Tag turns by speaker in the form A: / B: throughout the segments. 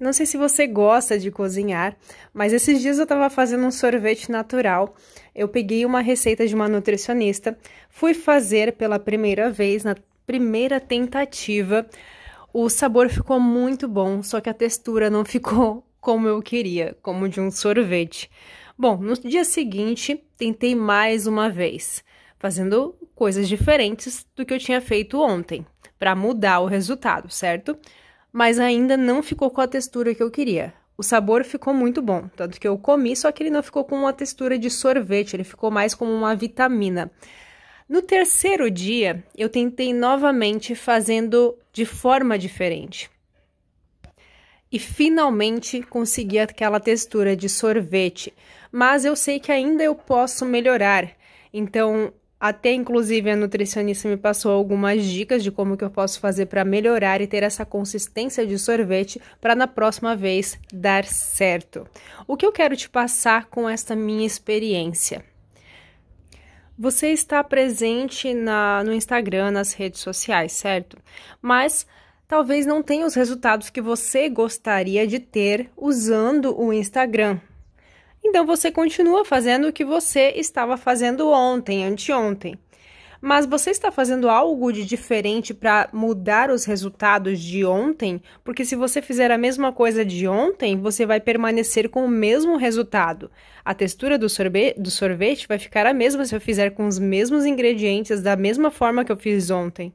A: Não sei se você gosta de cozinhar, mas esses dias eu estava fazendo um sorvete natural. Eu peguei uma receita de uma nutricionista, fui fazer pela primeira vez, na primeira tentativa. O sabor ficou muito bom, só que a textura não ficou como eu queria, como de um sorvete. Bom, no dia seguinte, tentei mais uma vez, fazendo coisas diferentes do que eu tinha feito ontem, para mudar o resultado, certo? mas ainda não ficou com a textura que eu queria. O sabor ficou muito bom, tanto que eu comi, só que ele não ficou com uma textura de sorvete, ele ficou mais como uma vitamina. No terceiro dia, eu tentei novamente fazendo de forma diferente. E finalmente consegui aquela textura de sorvete, mas eu sei que ainda eu posso melhorar. Então, até inclusive a nutricionista me passou algumas dicas de como que eu posso fazer para melhorar e ter essa consistência de sorvete para na próxima vez dar certo. O que eu quero te passar com esta minha experiência? Você está presente na, no Instagram, nas redes sociais, certo? Mas talvez não tenha os resultados que você gostaria de ter usando o Instagram. Então você continua fazendo o que você estava fazendo ontem, anteontem. Mas você está fazendo algo de diferente para mudar os resultados de ontem? Porque se você fizer a mesma coisa de ontem, você vai permanecer com o mesmo resultado. A textura do do sorvete vai ficar a mesma se eu fizer com os mesmos ingredientes, da mesma forma que eu fiz ontem.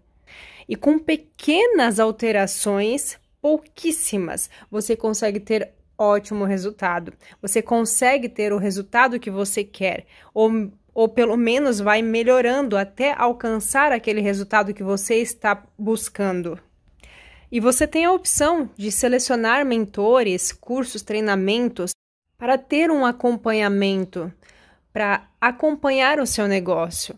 A: E com pequenas alterações, pouquíssimas, você consegue ter ótimo resultado. Você consegue ter o resultado que você quer, ou, ou pelo menos vai melhorando até alcançar aquele resultado que você está buscando. E você tem a opção de selecionar mentores, cursos, treinamentos para ter um acompanhamento, para acompanhar o seu negócio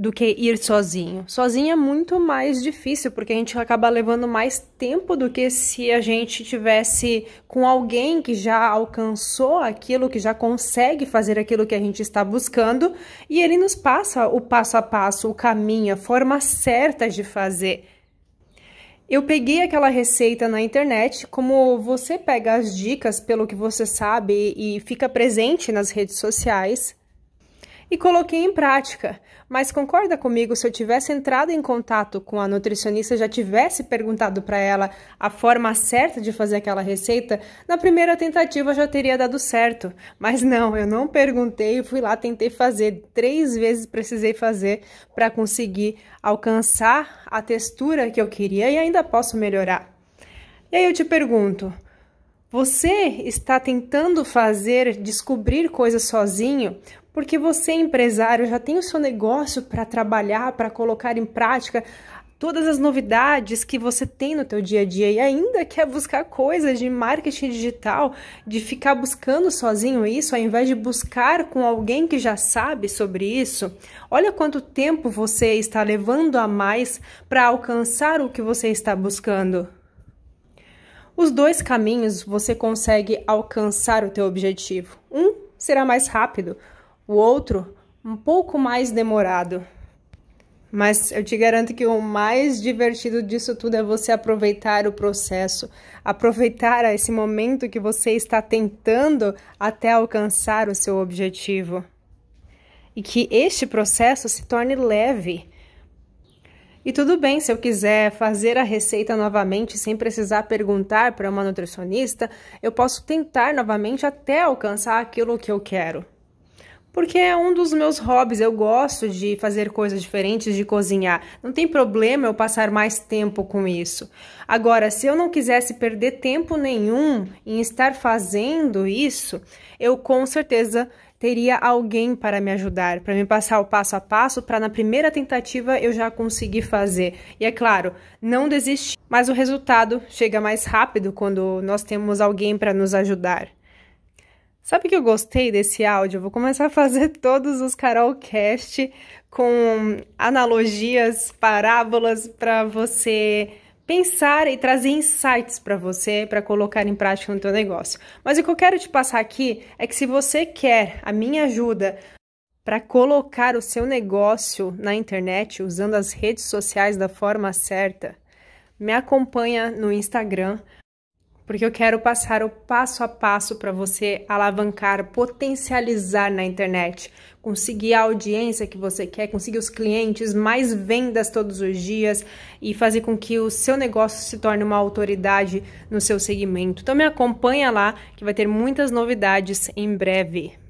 A: do que ir sozinho. Sozinho é muito mais difícil, porque a gente acaba levando mais tempo do que se a gente tivesse com alguém que já alcançou aquilo, que já consegue fazer aquilo que a gente está buscando, e ele nos passa o passo a passo, o caminho, a forma certa de fazer. Eu peguei aquela receita na internet, como você pega as dicas pelo que você sabe e fica presente nas redes sociais, e coloquei em prática. Mas concorda comigo, se eu tivesse entrado em contato com a nutricionista, já tivesse perguntado para ela a forma certa de fazer aquela receita, na primeira tentativa já teria dado certo. Mas não, eu não perguntei, fui lá, tentei fazer. Três vezes precisei fazer para conseguir alcançar a textura que eu queria e ainda posso melhorar. E aí eu te pergunto, você está tentando fazer descobrir coisas sozinho porque você, empresário, já tem o seu negócio para trabalhar, para colocar em prática todas as novidades que você tem no teu dia a dia e ainda quer buscar coisas de marketing digital, de ficar buscando sozinho isso, ao invés de buscar com alguém que já sabe sobre isso. Olha quanto tempo você está levando a mais para alcançar o que você está buscando. Os dois caminhos você consegue alcançar o teu objetivo. Um será mais rápido, o outro um pouco mais demorado. Mas eu te garanto que o mais divertido disso tudo é você aproveitar o processo, aproveitar esse momento que você está tentando até alcançar o seu objetivo. E que este processo se torne leve e tudo bem se eu quiser fazer a receita novamente sem precisar perguntar para uma nutricionista, eu posso tentar novamente até alcançar aquilo que eu quero. Porque é um dos meus hobbies, eu gosto de fazer coisas diferentes, de cozinhar. Não tem problema eu passar mais tempo com isso. Agora, se eu não quisesse perder tempo nenhum em estar fazendo isso, eu com certeza teria alguém para me ajudar, para me passar o passo a passo, para na primeira tentativa eu já conseguir fazer. E é claro, não desisti, mas o resultado chega mais rápido quando nós temos alguém para nos ajudar. Sabe que eu gostei desse áudio? Eu vou começar a fazer todos os Carolcast com analogias, parábolas para você pensar e trazer insights para você para colocar em prática no teu negócio. Mas o que eu quero te passar aqui é que se você quer a minha ajuda para colocar o seu negócio na internet usando as redes sociais da forma certa, me acompanha no Instagram porque eu quero passar o passo a passo para você alavancar, potencializar na internet, conseguir a audiência que você quer, conseguir os clientes, mais vendas todos os dias e fazer com que o seu negócio se torne uma autoridade no seu segmento. Então me acompanha lá que vai ter muitas novidades em breve.